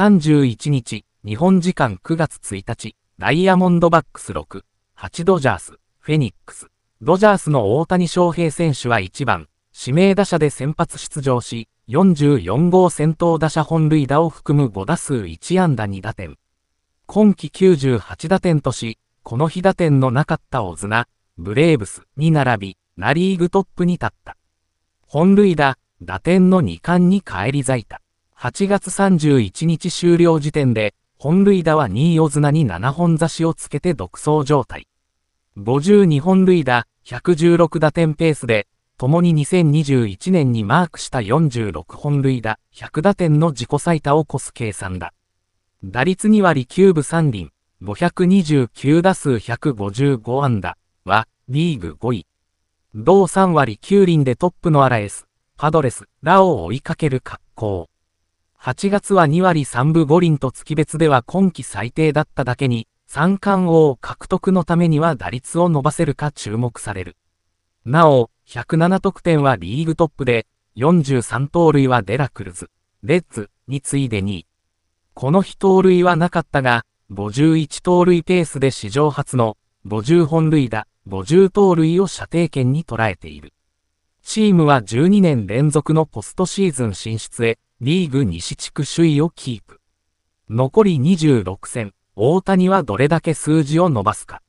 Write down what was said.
31日、日本時間9月1日、ダイヤモンドバックス6、8ドジャース、フェニックス。ドジャースの大谷翔平選手は1番、指名打者で先発出場し、44号先頭打者本塁打を含む5打数1安打2打点。今季98打点とし、この日打点のなかったオズナ、ブレーブスに並び、ナリーグトップに立った。本塁打、打点の2冠に返り咲いた。8月31日終了時点で、本塁打は2位オズナに7本差しをつけて独走状態。52本塁打、116打点ペースで、共に2021年にマークした46本塁打、100打点の自己最多を超す計算だ。打率2割9分3厘、529打数155安打は、リーグ5位。同3割9厘でトップのアラエス、パドレスオを追いかける格好。8月は2割3分5厘と月別では今季最低だっただけに、三冠王獲得のためには打率を伸ばせるか注目される。なお、107得点はリーグトップで、43盗塁はデラクルズ、レッズに次いで2位。この日盗塁はなかったが、51盗塁ペースで史上初の50本塁打、50盗塁を射程圏に捉えている。チームは12年連続のポストシーズン進出へ、リーグ西地区首位をキープ。残り26戦、大谷はどれだけ数字を伸ばすか。